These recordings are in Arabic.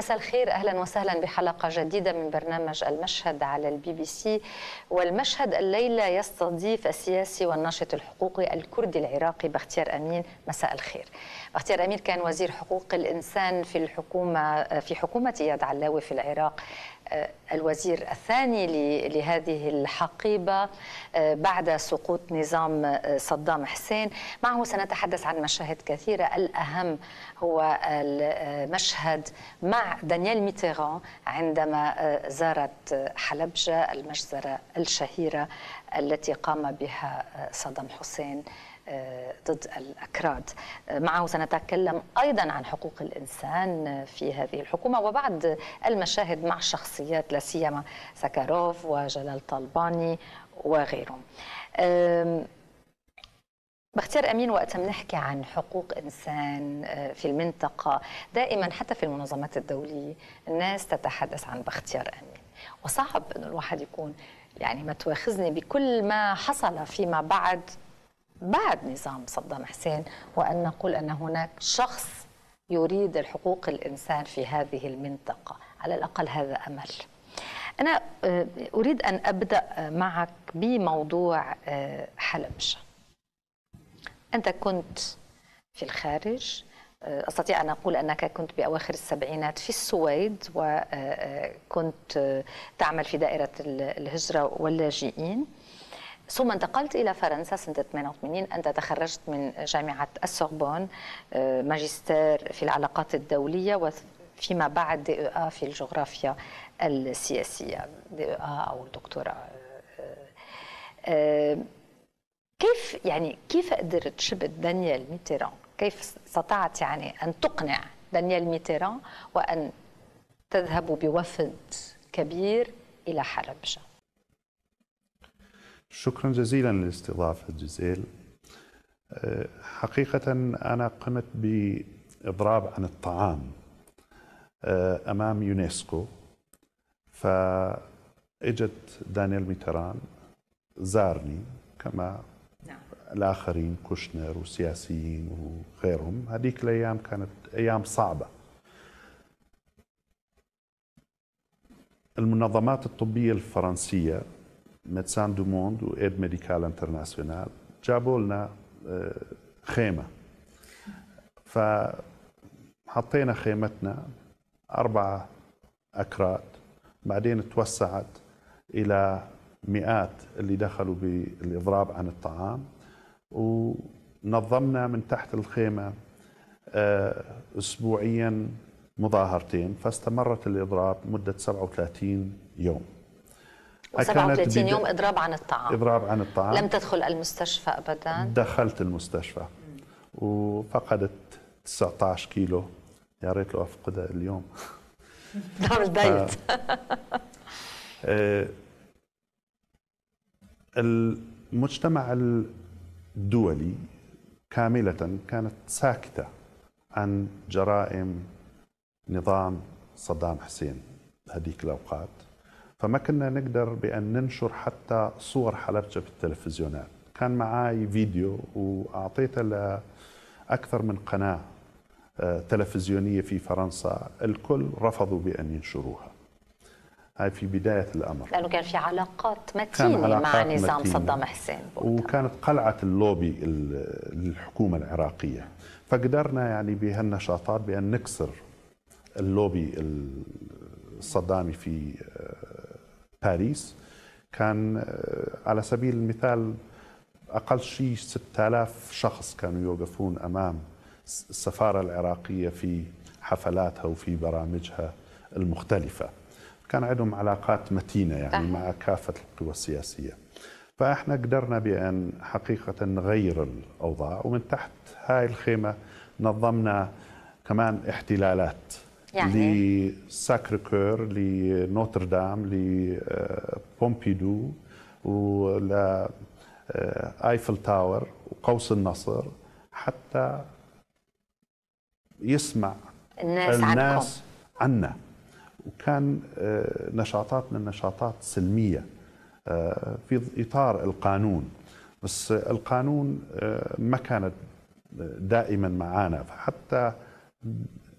مساء الخير اهلا وسهلا بحلقه جديده من برنامج المشهد على البي بي سي والمشهد الليله يستضيف السياسي والناشط الحقوقي الكردي العراقي بختيار امين مساء الخير. بختيار امين كان وزير حقوق الانسان في الحكومه في حكومه اياد علاوي في العراق آه، الوزير الثاني لهذه الحقيبة آه، بعد سقوط نظام آه، صدام حسين معه سنتحدث عن مشاهد كثيرة الأهم هو المشهد مع دانيال ميتيران عندما زارت حلبجة المجزرة الشهيرة التي قام بها صدام حسين آه، ضد الأكراد آه، معه سنتكلم أيضا عن حقوق الإنسان في هذه الحكومة وبعد المشاهد مع الشخصيات لا سيما سكاروف وجلال طالباني وغيرهم بختار امين وقت بنحكي عن حقوق انسان آه، في المنطقه دائما حتى في المنظمات الدوليه الناس تتحدث عن بختيار امين وصعب انه الواحد يكون يعني ما تواخذني بكل ما حصل فيما بعد بعد نظام صدام حسين وأن نقول أن هناك شخص يريد الحقوق الإنسان في هذه المنطقة على الأقل هذا أمل أنا آه، أريد أن أبدأ معك بموضوع آه، حلبشة أنت كنت في الخارج آه، أستطيع أن أقول أنك كنت بأواخر السبعينات في السويد وكنت تعمل في دائرة الهجرة واللاجئين ثم انتقلت إلى فرنسا سنة 88 أنت تخرجت من جامعة السوربون آه، ماجستير في العلاقات الدولية وفيما بعد دي اه في الجغرافيا السياسية دي أو الدكتوراه آه، آه، كيف يعني كيف قدرت شبت دانيال ميتيران كيف استطعت يعني أن تقنع دانيال ميتيران وأن تذهب بوفد كبير إلى حلب شكرا جزيلا للاستضافه جزيل أه، حقيقة أنا قمت بإضراب عن الطعام أه، أمام يونسكو فإجت دانيال ميتران زارني كما نعم. الآخرين كوشنر وسياسيين وغيرهم هذيك الأيام كانت أيام صعبة المنظمات الطبية الفرنسية ميدسان دو موند و ايد ميديكال انترناسيونال جابوا لنا آه، خيمه فحطينا خيمتنا أربعة أكراد بعدين توسعت إلى مئات اللي دخلوا بالإضراب عن الطعام ونظمنا من تحت الخيمة آه، أسبوعيا مظاهرتين فاستمرت الإضراب مدة 37 يوم 37 يوم اضراب عن الطعام اضراب عن الطعام لم تدخل المستشفى ابدا دخلت المستشفى وفقدت 19 كيلو يا ريت لو افقدها اليوم نعمل دايت آه، المجتمع الدولي كاملة كانت ساكتة عن جرائم نظام صدام حسين هذيك الأوقات فما كنا نقدر بأن ننشر حتى صور حلبجة في التلفزيونات كان معي فيديو وأعطيته لأكثر من قناة آه، تلفزيونية في فرنسا الكل رفضوا بأن ينشروها هاي في بداية الأمر لأنه كان في علاقات متينة علاقات مع نظام متينة. صدام حسين بوقتها. وكانت قلعة اللوبي الحكومة العراقية فقدرنا يعني بهالنشاطات بأن نكسر اللوبي الصدامي في آه، باريس كان آه، على سبيل المثال أقل شيء 6000 شخص كانوا يوقفون أمام السفارة العراقية في حفلاتها وفي برامجها المختلفة كان عندهم علاقات متينة يعني مع كافة القوى السياسية فإحنا قدرنا بأن حقيقة نغير الأوضاع ومن تحت هاي الخيمة نظمنا كمان احتلالات يعني لساكر كور لنوتردام لبومبيدو ولا ايفل تاور وقوس النصر حتى يسمع الناس, الناس عنكم. عنا وكان آه، نشاطاتنا نشاطات سلميه آه، في اطار القانون بس القانون آه، ما كانت دائما معانا فحتى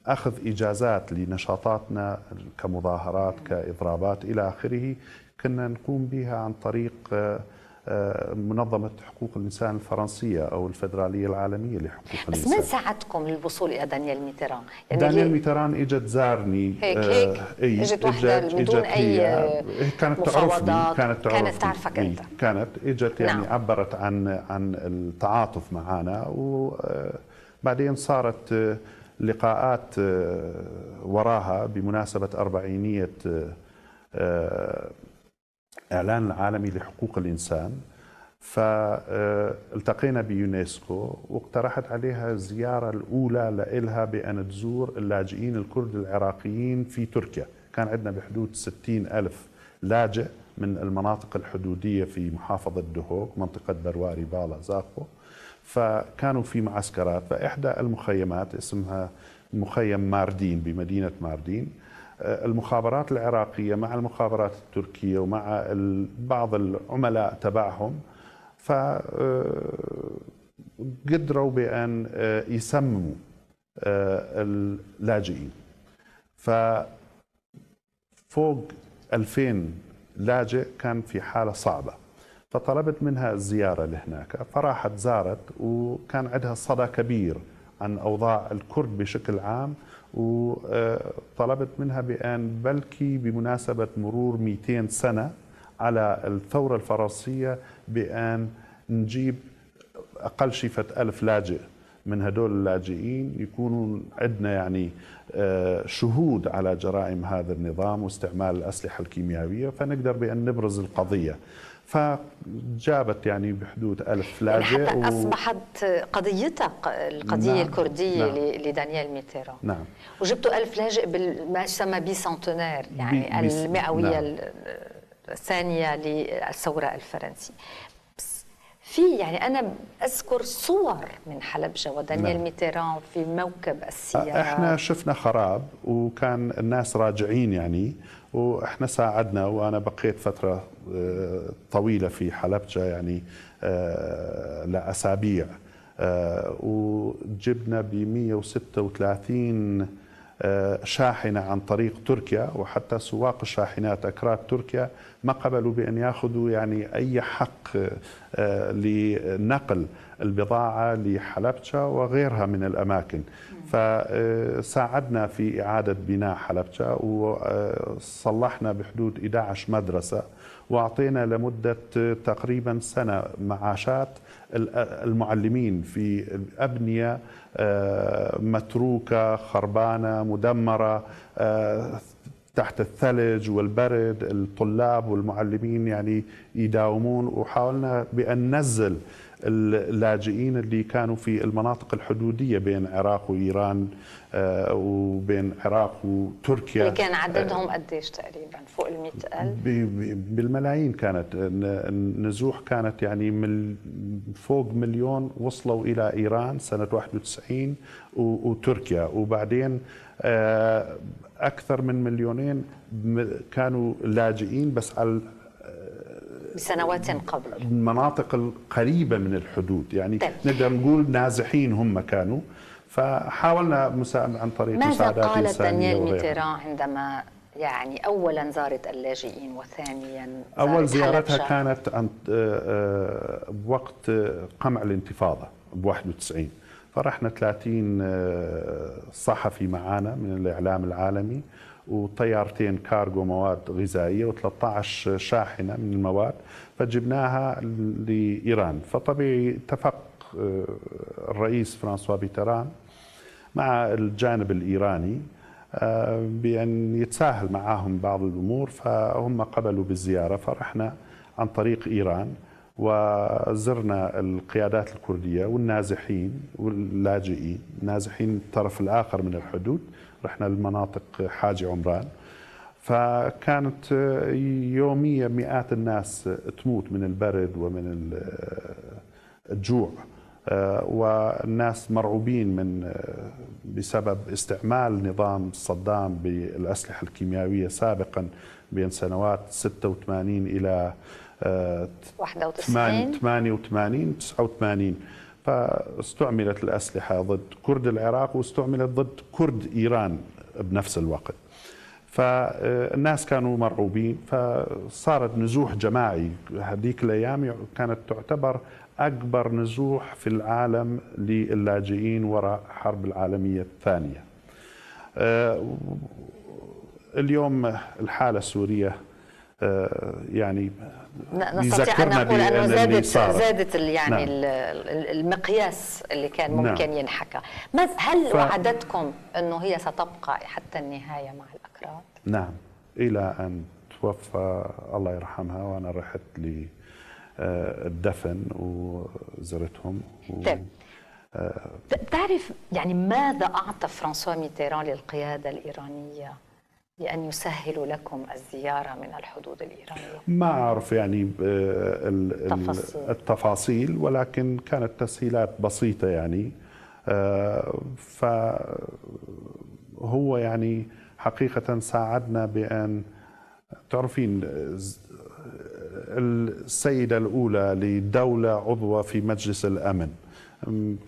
اخذ اجازات لنشاطاتنا كمظاهرات كاضرابات الى اخره كنا نقوم بها عن طريق آه، آه، منظمة حقوق الإنسان الفرنسية أو الفدرالية العالمية لحقوق بس الإنسان بس من ساعدكم للوصول إلى دانيال ميتران؟ يعني دانيال ميتران إجت زارني هيك هيك واحدة إجت وحدة بدون إجت أي هي كانت تعرفني كانت تعرفني كانت تعرفك أنت كانت إجت يعني نعم. عبرت عن عن التعاطف معنا وبعدين آه، صارت لقاءات آه، وراها بمناسبة أربعينية آه، آه، إعلان العالمي لحقوق الإنسان فالتقينا بيونسكو واقترحت عليها الزيارة الأولى لإلها بأن تزور اللاجئين الكرد العراقيين في تركيا كان عندنا بحدود ستين ألف لاجئ من المناطق الحدودية في محافظة دهوك منطقة برواري بالا زاخو فكانوا في معسكرات فإحدى المخيمات اسمها مخيم ماردين بمدينة ماردين آه، المخابرات العراقية مع المخابرات التركية ومع بعض العملاء تبعهم فقدروا آه، بأن آه، يسمموا اللاجئين ففوق 2000 لاجئ كان في حالة صعبة فطلبت منها الزيارة لهناك فراحت زارت وكان عندها صدى كبير عن أوضاع الكرد بشكل عام وطلبت منها بأن بلكي بمناسبة مرور 200 سنة على الثورة الفرنسية بأن نجيب أقل شيء ألف لاجئ من هدول اللاجئين يكونوا عندنا يعني آه، شهود على جرائم هذا النظام واستعمال الأسلحة الكيميائية فنقدر بأن نبرز القضية فجابت يعني بحدود ألف لاجئ و... أصبحت قضيتك القضية نعم. الكردية نعم. لدانيال ميتيران نعم وجبتوا ألف لاجئ بما يسمى بي سنتونير يعني بي... المئوية نعم. الثانية للثورة الفرنسية في يعني انا اذكر صور من حلبجه ودانيال نعم. ميتيران في موكب السياره احنا شفنا خراب وكان الناس راجعين يعني واحنا ساعدنا وانا بقيت فتره آه، طويله في حلبجه يعني آه، لاسابيع آه، وجبنا ب 136 شاحنة عن طريق تركيا وحتى سواق الشاحنات أكراد تركيا ما قبلوا بأن يأخذوا يعني أي حق آه، لنقل البضاعة لحلبشة وغيرها من الأماكن فساعدنا آه، في إعادة بناء حلبشة آه، وصلحنا بحدود 11 مدرسة وأعطينا لمدة تقريبا سنة معاشات المعلمين في أبنية آه، متروكة خربانة مدمرة آه، تحت الثلج والبرد الطلاب والمعلمين يعني يداومون وحاولنا بأن ننزل اللاجئين اللي كانوا في المناطق الحدوديه بين العراق وايران آه، وبين العراق وتركيا اللي كان آه، عددهم قديش تقريبا فوق ال 100000 بالملايين كانت النزوح كانت يعني من فوق مليون وصلوا الى ايران سنه 91 وتركيا وبعدين آه، اكثر من مليونين كانوا لاجئين بس على بسنوات قبل المناطق القريبة من الحدود يعني طيب. نقدر نقول نازحين هم كانوا فحاولنا مساعد عن طريق ماذا قالت دانيال ميتيران عندما يعني اولا زارت اللاجئين وثانيا اول زيارتها حلبشة. كانت عن آه، آه، وقت قمع الانتفاضه ب 91 فرحنا 30 آه، صحفي معانا من الاعلام العالمي وطيارتين كارغو مواد غذائيه و13 شاحنه من المواد فجبناها لايران فطبيعي اتفق آه، الرئيس فرانسوا بيتران مع الجانب الايراني آه، بأن يتساهل معهم بعض الأمور فهم قبلوا بالزيارة فرحنا عن طريق إيران وزرنا القيادات الكردية والنازحين واللاجئين النازحين الطرف الآخر من الحدود رحنا لمناطق حاجة عمران فكانت يوميا مئات الناس تموت من البرد ومن الجوع والناس مرعوبين من بسبب استعمال نظام صدام بالأسلحة الكيميائية سابقا بين سنوات 86 إلى 81 88 89 فاستعملت الأسلحة ضد كرد العراق واستعملت ضد كرد إيران بنفس الوقت فالناس كانوا مرعوبين فصارت نزوح جماعي هذيك الايام كانت تعتبر اكبر نزوح في العالم للاجئين وراء الحرب العالميه الثانيه. آه، اليوم الحاله السوريه آه، يعني نستطيع ان نقول انه زادت زادت يعني نعم. المقياس اللي كان نعم. ممكن نعم. ينحكى هل ف... وعدتكم انه هي ستبقى حتى النهايه مع الاكراد نعم الى ان توفى الله يرحمها وانا رحت للدفن آه، وزرتهم و... طيب. آه، تعرف يعني ماذا اعطى فرانسوا ميتيران للقياده الايرانيه بأن يسهلوا لكم الزيارة من الحدود الإيرانية؟ ما أعرف يعني آه، التفاصيل, التفاصيل ولكن كانت تسهيلات بسيطة يعني آه، فهو يعني حقيقة ساعدنا بأن تعرفين السيدة الأولى لدولة عضوة في مجلس الأمن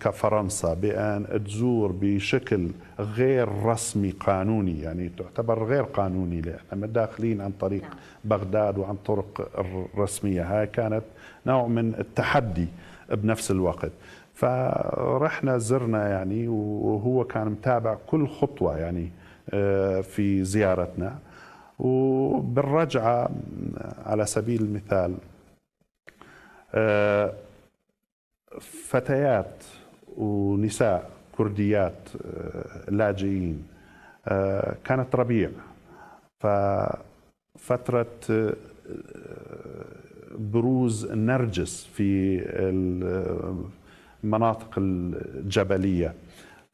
كفرنسا بأن تزور بشكل غير رسمي قانوني يعني تعتبر غير قانوني لان داخلين عن طريق نعم. بغداد وعن طرق الرسمية هاي كانت نوع من التحدي بنفس الوقت فرحنا زرنا يعني وهو كان متابع كل خطوة يعني آه، في زيارتنا وبالرجعة على سبيل المثال آه، فتيات ونساء كرديات آه، لاجئين آه، كانت ربيع ففترة آه، بروز النرجس في المناطق الجبلية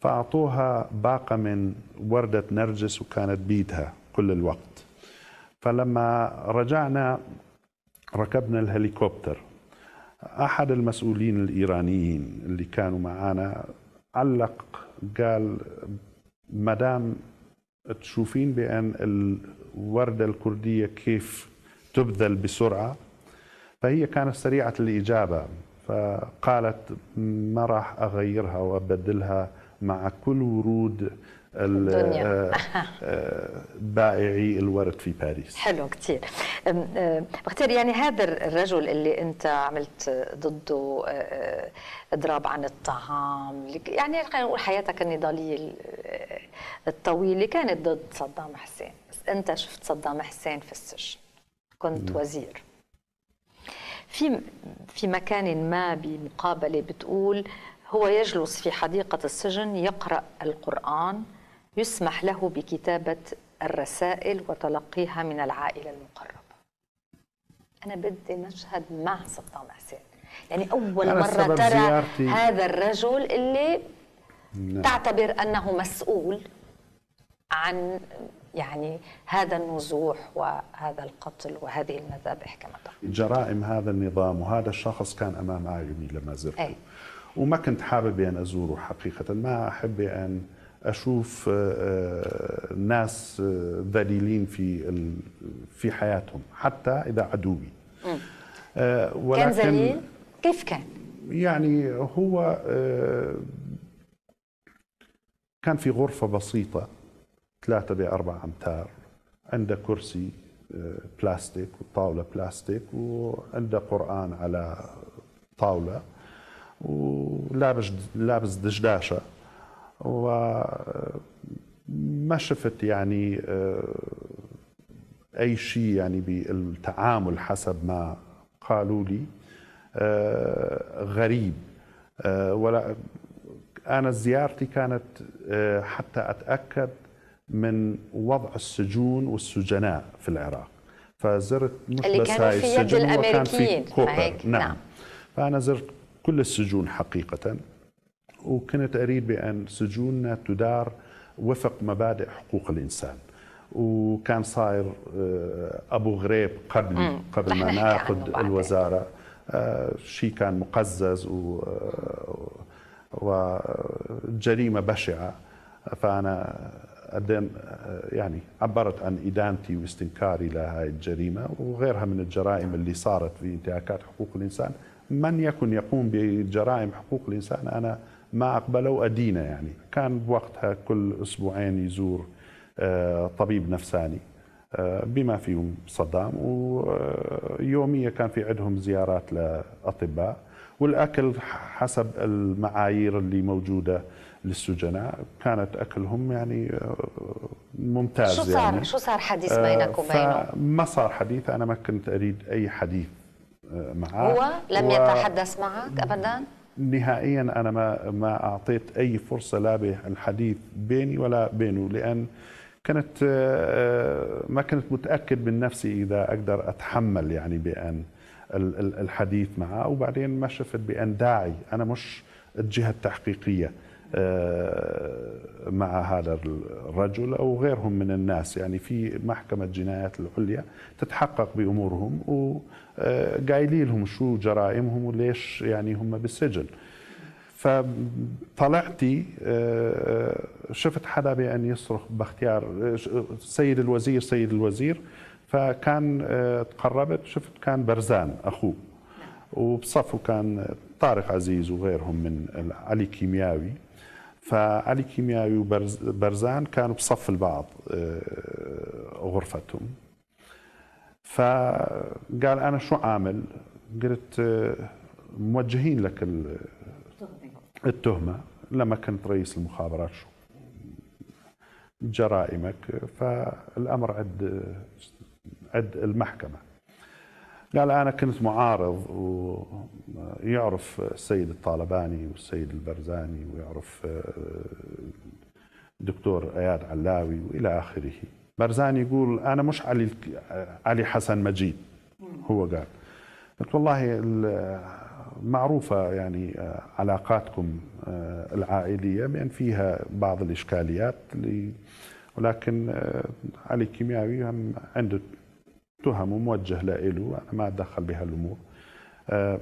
فأعطوها باقة من وردة نرجس وكانت بيدها كل الوقت فلما رجعنا ركبنا الهليكوبتر احد المسؤولين الايرانيين اللي كانوا معانا علق قال مدام تشوفين بان الورده الكرديه كيف تبذل بسرعه فهي كانت سريعه الاجابه فقالت ما راح اغيرها وابدلها مع كل ورود الدنيا آه، آه، بائعي الورد في باريس حلو كثير بختار آه، يعني هذا الرجل اللي انت عملت ضده اضراب عن الطعام يعني خلينا نقول حياتك النضاليه الطويله كانت ضد صدام حسين بس انت شفت صدام حسين في السجن كنت م. وزير في في مكان ما بمقابله بتقول هو يجلس في حديقة السجن يقرأ القرآن يسمح له بكتابة الرسائل وتلقيها من العائلة المقربة أنا بدي مشهد مع سلطان حسين يعني أول مرة ترى زيارتي. هذا الرجل اللي نعم. تعتبر أنه مسؤول عن يعني هذا النزوح وهذا القتل وهذه المذابح كما تقول جرائم هذا النظام وهذا الشخص كان امام اعيني لما زرته أي. وما كنت حابب ان ازوره حقيقه ما احب ان اشوف آه، آه، ناس آه، ذليلين في في حياتهم حتى اذا عدوي ولكن كان ذليل كيف كان يعني هو كان في غرفه بسيطه ثلاثة بأربع أمتار عنده كرسي بلاستيك وطاولة بلاستيك وعنده قرآن على طاولة ولابس لابس دشداشة وما شفت يعني آه، اي شيء يعني بالتعامل حسب ما قالوا لي آه، غريب آه، ولا انا زيارتي كانت حتى اتاكد من وضع السجون والسجناء في العراق فزرت مش اللي بس كانوا هاي في يد الأمريكيين وكان في كوبر نعم. نعم فانا زرت كل السجون حقيقه وكنت أريد بأن سجوننا تدار وفق مبادئ حقوق الإنسان وكان صاير آه، أبو غريب قبل مم. قبل ما ناخذ الوزارة آه، شيء كان مقزز و آه، وجريمة بشعة فأنا أدين يعني عبرت عن إدانتي واستنكاري لهذه الجريمة وغيرها من الجرائم اللي صارت في انتهاكات حقوق الإنسان من يكن يقوم بجرائم حقوق الإنسان أنا ما أقبله ادينا يعني كان بوقتها كل أسبوعين يزور آه، طبيب نفساني آه، بما فيهم صدام ويوميا كان في عندهم زيارات لأطباء والأكل حسب المعايير اللي موجودة للسجناء كانت أكلهم يعني آه، ممتاز شو صار يعني. شو صار حديث بينك وبينه؟ ما صار حديث أنا ما كنت أريد أي حديث معه هو لم و... يتحدث معك أبداً؟ نهائيا انا ما ما اعطيت اي فرصه لا بالحديث بيني ولا بينه لان كانت آه، آه، ما كنت متاكد من نفسي اذا اقدر اتحمل يعني بان الحديث معه وبعدين ما شفت بان داعي انا مش الجهه التحقيقيه آه، مع هذا الرجل او غيرهم من الناس يعني في محكمه جنايات العليا تتحقق بامورهم وقايلين آه، لهم شو جرائمهم وليش يعني هم بالسجن فطلعتي آه، شفت حدا بان يصرخ باختيار سيد الوزير سيد الوزير فكان تقربت شفت كان برزان اخوه وبصفه كان طارق عزيز وغيرهم من علي كيمياوي فعلي كيميائي وبرزان كانوا بصف البعض آه، غرفتهم فقال انا شو عامل؟ قلت آه، موجهين لك التهمه لما كنت رئيس المخابرات شو جرائمك فالامر عند عند المحكمه قال أنا كنت معارض ويعرف السيد الطالباني والسيد البرزاني ويعرف آه، الدكتور اياد علاوي والى اخره برزاني يقول انا مش علي علي حسن مجيد هو قال قلت والله معروفه يعني آه، علاقاتكم آه، العائليه بان فيها بعض الاشكاليات اللي ولكن علي كيمياوي عنده تهمه موجه لإله أنا ما أتدخل بهالأمور آه،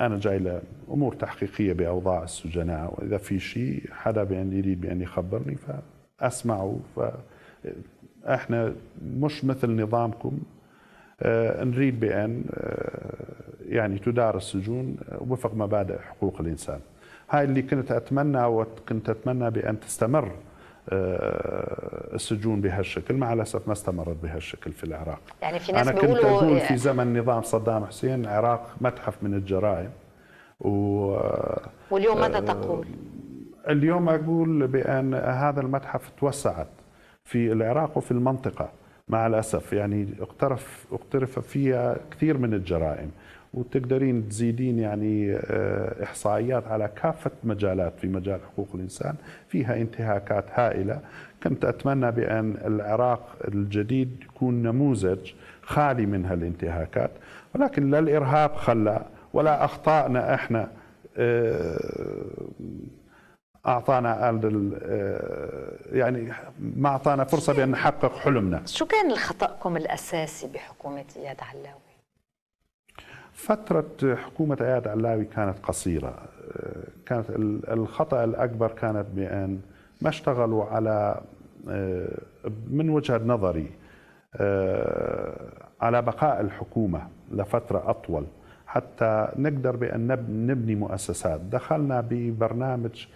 أنا جاي لأمور تحقيقية بأوضاع السجناء وإذا في شيء حدا بأن يريد بأن يخبرني فأسمعه فإحنا مش مثل نظامكم آه، نريد بأن آه، يعني تدار السجون وفق مبادئ حقوق الإنسان هاي اللي كنت أتمنى وكنت أتمنى بأن تستمر آه، السجون بهالشكل مع الأسف ما استمرت بهالشكل في العراق يعني في ناس أنا كنت أقول في آه، زمن نظام صدام حسين العراق متحف من الجرائم و واليوم ماذا آه، تقول؟ اليوم أقول بأن هذا المتحف توسعت في العراق وفي المنطقة مع الأسف يعني اقترف اقترف فيها كثير من الجرائم وتقدرين تزيدين يعني آه، احصائيات على كافه مجالات في مجال حقوق الانسان فيها انتهاكات هائله كنت اتمنى بان العراق الجديد يكون نموذج خالي من هالانتهاكات ولكن لا الارهاب خلى ولا اخطائنا احنا آه، اعطانا آه، يعني ما اعطانا فرصه بان نحقق حلمنا شو كان خطاكم الاساسي بحكومه اياد علاوي فترة حكومة اياد علاوي كانت قصيرة كانت الخطأ الأكبر كانت بأن ما اشتغلوا على من وجهة نظري على بقاء الحكومة لفترة أطول حتى نقدر بأن نبني مؤسسات دخلنا ببرنامج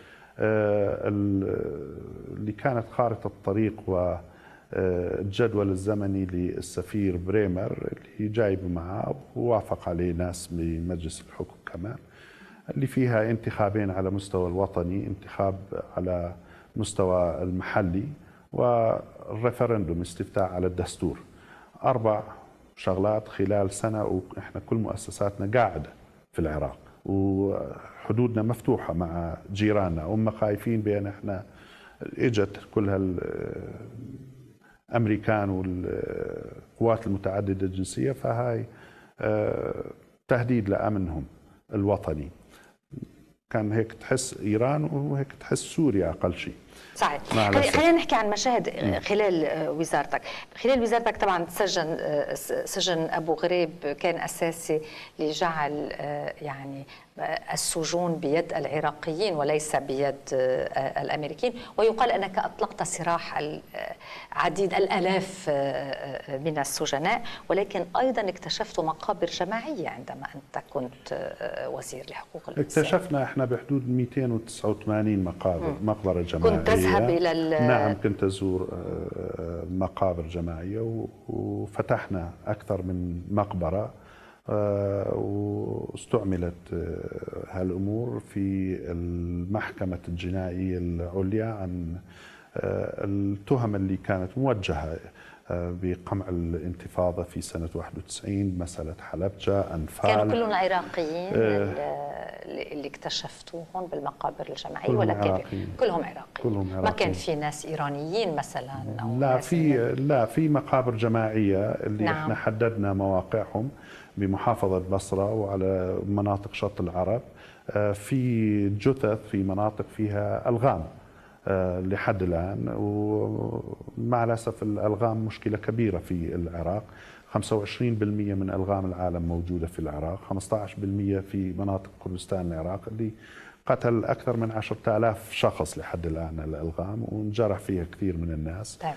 اللي كانت خارطة الطريق و الجدول الزمني للسفير بريمر اللي جايبه معاه ووافق عليه ناس بمجلس الحكم كمان اللي فيها انتخابين على مستوى الوطني انتخاب على مستوى المحلي والريفرندوم استفتاء على الدستور أربع شغلات خلال سنة وإحنا كل مؤسساتنا قاعدة في العراق وحدودنا مفتوحة مع جيراننا هم خايفين بأن إحنا إجت كل هال الامريكان والقوات المتعدده الجنسيه فهاي آه، تهديد لامنهم الوطني كان هيك تحس ايران وهيك تحس سوريا اقل شيء صحيح خلينا نحكي عن مشاهد خلال آه، وزارتك خلال وزارتك طبعا سجن آه، سجن ابو غريب كان اساسي لجعل آه، يعني السجون بيد العراقيين وليس بيد الامريكيين ويقال انك اطلقت سراح عديد الالاف من السجناء ولكن ايضا اكتشفت مقابر جماعيه عندما انت كنت وزير لحقوق الانسان اكتشفنا احنا بحدود 289 مقابر مقبره جماعيه تذهب إلى نعم كنت أزور آه، آه، مقابر جماعية وفتحنا أكثر من مقبرة آه، واستعملت هالأمور في المحكمة الجنائية العليا عن التهم اللي كانت موجهة بقمع الانتفاضة في سنة 91 مسألة حلبجة أنفال كانوا كلهم عراقيين آه. اللي اكتشفتوهم بالمقابر الجماعية ولا عراقيين. كلهم عراقيين كلهم عراقيين ما كان في ناس إيرانيين مثلا أو لا في لا في مقابر جماعية اللي نعم. احنا حددنا مواقعهم بمحافظة بصرة وعلى مناطق شط العرب آه، في جثث في مناطق فيها ألغام آه، لحد الآن ومع الأسف الألغام مشكلة كبيرة في العراق 25% من ألغام العالم موجودة في العراق 15% في مناطق كردستان العراق اللي قتل أكثر من 10000 شخص لحد الآن الألغام وانجرح فيها كثير من الناس طيب.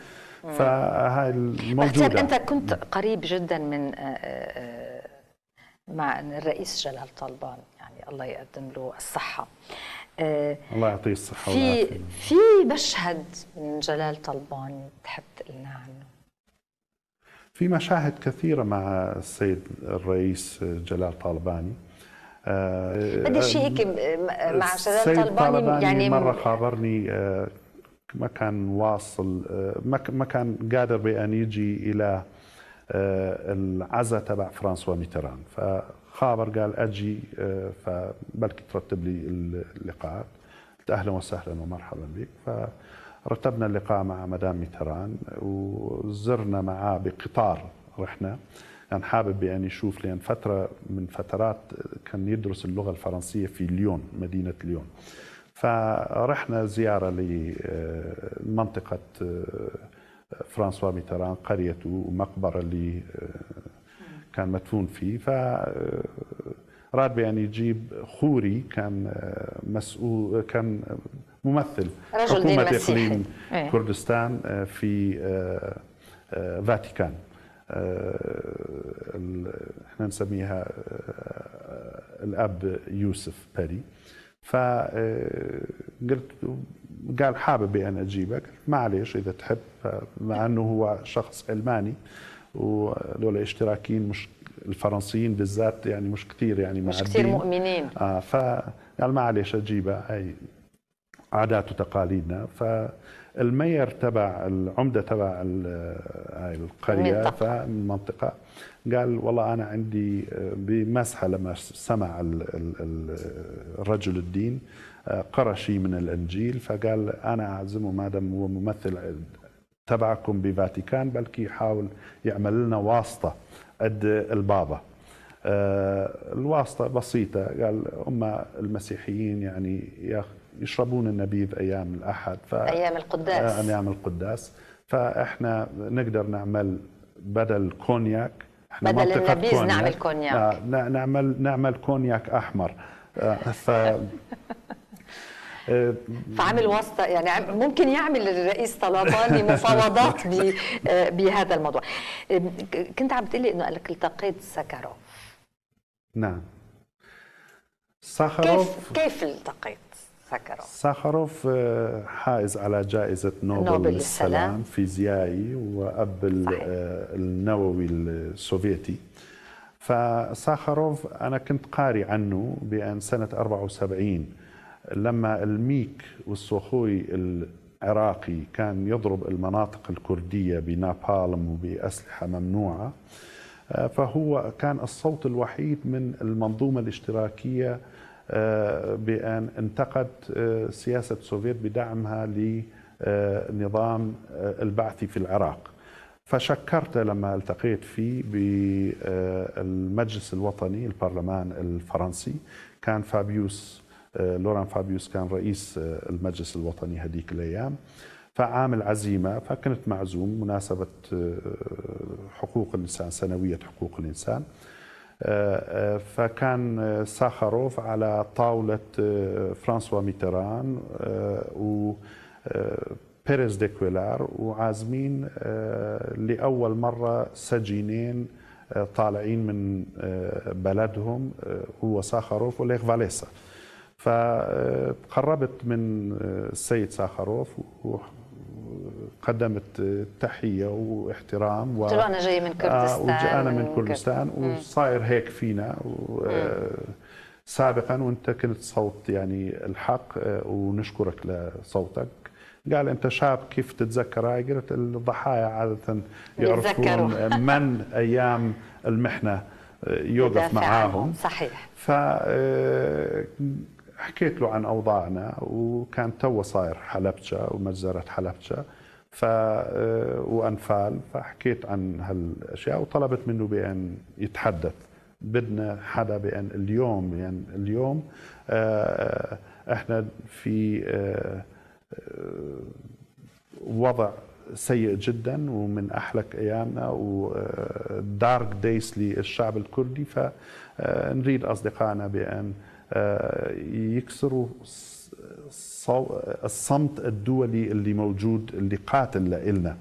فهاي الموجودة أنت كنت قريب جدا من آه، آه، مع الرئيس جلال طالبان يعني الله يقدم له الصحة آه، الله يعطيه الصحه في في مشهد من جلال طلبان تحب تقلنا عنه في مشاهد كثيره مع السيد الرئيس جلال طالباني آه، بدي شيء هيك آه، مع جلال طالباني يعني مره خابرني ما كان واصل ما كان قادر بان يجي الى العزاء تبع فرانسوا ميتران ف خابر قال اجي آه، فبلكي ترتب لي اللقاءات قلت اهلا وسهلا ومرحبا بك فرتبنا اللقاء مع مدام ميتران وزرنا معاه بقطار رحنا كان يعني حابب بأن يشوف لأن فترة من فترات كان يدرس اللغة الفرنسية في ليون مدينة ليون فرحنا زيارة لمنطقة آه، آه، فرانسوا ميتران قريته ومقبرة كان مدفون فيه ف آه، راد بأن يجيب يعني خوري كان آه، مسؤول كان ممثل رجل حكومة إقليم ايه؟ كردستان آه، في فاتيكان احنا نسميها الأب يوسف باري فقلت قال حابب أن أجيبك معليش إذا تحب مع أنه هو شخص علماني ودول اشتراكيين مش الفرنسيين بالذات يعني مش كثير يعني مش كثير مؤمنين اه ف قال معلش اجيبها هي عادات وتقاليدنا فالمير تبع العمده تبع هاي القريه فالمنطقه قال والله انا عندي آه، بمسحه لما سمع الرجل الدين آه، قرا شيء من الانجيل فقال انا اعزمه ما دام هو ممثل تبعكم بفاتيكان بلكي يحاول يعمل لنا واسطة قد البابا آه، الواسطة بسيطة قال أما المسيحيين يعني يشربون النبيذ أيام الأحد ف... أيام القداس آه، أيام القداس فإحنا نقدر نعمل بدل كونياك احنا بدل النبيذ كونياك. نعمل كونياك آه، نعمل نعمل كونياك أحمر ف آه، فعامل واسطه يعني ممكن يعمل الرئيس طلباني مفاوضات آه، بهذا الموضوع آه، كنت عم تقولي انه قالك التقيت سكروف نعم سخروف كيف كيف التقيت سكروف؟ سخروف حائز على جائزة نوبل, نوبل للسلام فيزيائي وأب النووي السوفيتي فساخروف أنا كنت قاري عنه بأن سنة 74 لما الميك والصخوي العراقي كان يضرب المناطق الكردية بنابالم وبأسلحة ممنوعة آه، فهو كان الصوت الوحيد من المنظومة الاشتراكية آه، بأن انتقد آه، سياسة السوفيت بدعمها لنظام البعثي في العراق فشكرت لما التقيت فيه بالمجلس الوطني البرلمان الفرنسي كان فابيوس آه، لوران فابيوس كان رئيس آه، المجلس الوطني هذيك الايام فعامل عزيمه فكنت معزوم مناسبه آه، حقوق الانسان سنويه حقوق الانسان فكان ساخروف على طاوله فرانسوا ميتران و بيريز ديكويلار وعازمين لاول مره سجينين طالعين من بلدهم هو ساخروف وليخ فاليسا فقربت من السيد ساخروف وقدمت تحية واحترام و... أنا جاي من كردستان آه أنا من كردستان وصاير هيك فينا و... آه، سابقا وانت كنت صوت يعني الحق آه، ونشكرك لصوتك قال انت شاب كيف تتذكر هاي قلت الضحايا عاده يعرفون من ايام المحنه آه، يوقف معاهم صحيح ف حكيت له عن اوضاعنا وكان تو صاير حلبجه ومجزره حلبجه ف آه، وانفال فحكيت عن هالاشياء وطلبت منه بان يتحدث بدنا حدا بان اليوم يعني اليوم آه، آه، احنا في وضع سيء جدا ومن احلك ايامنا ودارك دايس للشعب الكردي فنريد اصدقائنا بان آه، يكسروا الصمت الدولي اللي موجود اللي قاتل لإلنا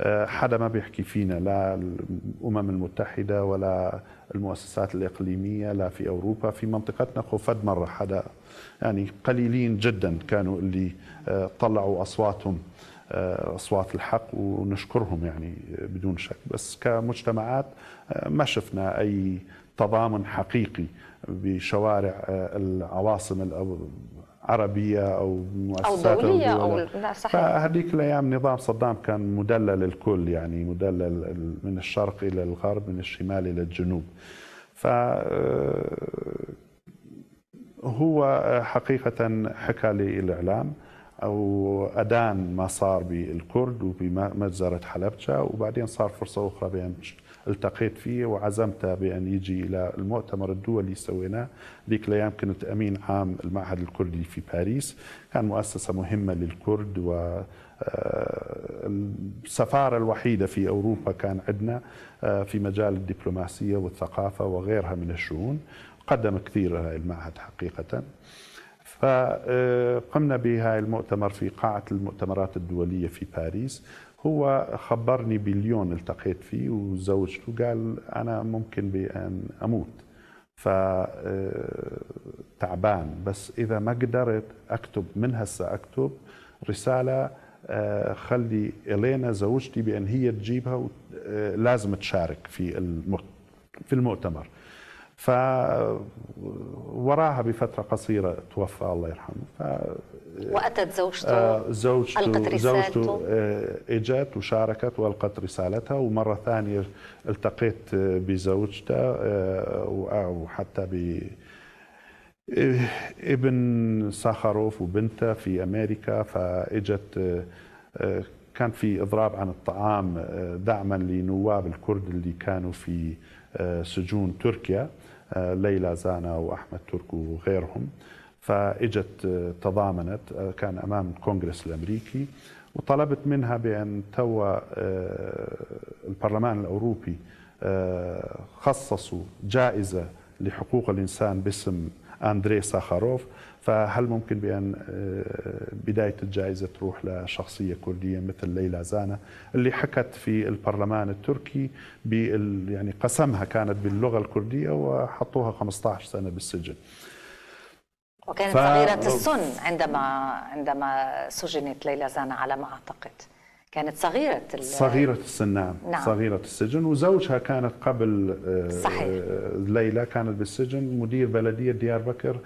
آه، حدا ما بيحكي فينا لا الأمم المتحدة ولا المؤسسات الإقليمية لا في أوروبا في منطقتنا خفد مرة حدا يعني قليلين جدا كانوا اللي آه، طلعوا أصواتهم اصوات الحق ونشكرهم يعني بدون شك بس كمجتمعات ما شفنا اي تضامن حقيقي بشوارع آه، العواصم العربية أو مؤسسات أو دولية أو, لا صحيح فهذيك الأيام نظام صدام كان مدلل الكل يعني مدلل من الشرق إلى الغرب من الشمال إلى الجنوب ف آه، هو آه، حقيقة حكى للإعلام أو أدان ما صار بالكرد وبمجزرة حلبجة وبعدين صار فرصة أخرى بين التقيت فيه وعزمته بأن يجي إلى المؤتمر الدولي اللي سويناه ذيك الأيام كنت أمين عام المعهد الكردي في باريس كان مؤسسة مهمة للكرد و آه، السفارة الوحيدة في أوروبا كان عندنا آه، في مجال الدبلوماسية والثقافة وغيرها من الشؤون قدم كثير المعهد حقيقة فقمنا بهاي المؤتمر في قاعة المؤتمرات الدولية في باريس هو خبرني باليوم التقيت فيه وزوجته قال أنا ممكن بأن أموت ف آه، تعبان بس إذا ما قدرت أكتب من هسه أكتب رسالة آه، خلي إلينا زوجتي بأن هي تجيبها آه، لازم تشارك في في المؤتمر فوراها بفتره قصيره توفى الله يرحمه ف واتت زوجته آه زوجته ألقت رسالته آه، اجت وشاركت والقت رسالتها ومره ثانيه التقيت آه, آه،, آه، وحتى ب ابن ساخروف وبنته في امريكا فاجت كان في اضراب عن الطعام دعما لنواب الكرد اللي كانوا في سجون تركيا ليلى زانا واحمد تركو وغيرهم فاجت آه، تضامنت آه، كان امام الكونغرس الامريكي وطلبت منها بان توا آه، البرلمان الاوروبي خصصوا جائزه لحقوق الانسان باسم اندري ساخاروف فهل ممكن بأن آه، بداية الجائزة تروح لشخصية كردية مثل ليلى زانه اللي حكت في البرلمان التركي بال يعني قسمها كانت باللغة الكردية وحطوها 15 سنة بالسجن وكانت ف... صغيرة السن عندما عندما سجنت ليلى زانه على ما أعتقد كانت صغيرة ال... صغيرة السن نعم. نعم صغيرة السجن وزوجها كانت قبل آه، صحيح. آه، ليلى كانت بالسجن مدير بلدية ديار بكر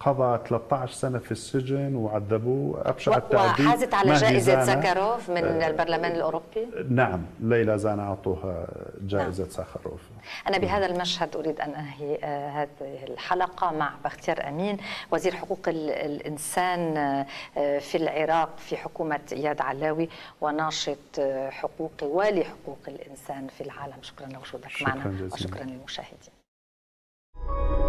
قضى 13 سنة في السجن وعذبوه أبشع التعذيب وحازت على جائزة ساكاروف من آه، البرلمان الأوروبي نعم ليلى زان أعطوها جائزة نعم. ساكاروف أنا نعم. بهذا المشهد أريد أن أنهي آه، هذه الحلقة مع بختيار أمين وزير حقوق الإنسان آه، في العراق في حكومة إياد علاوي وناشط حقوقي والي حقوق الإنسان في العالم شكرا لوجودك معنا جزيلا. وشكرا للمشاهدين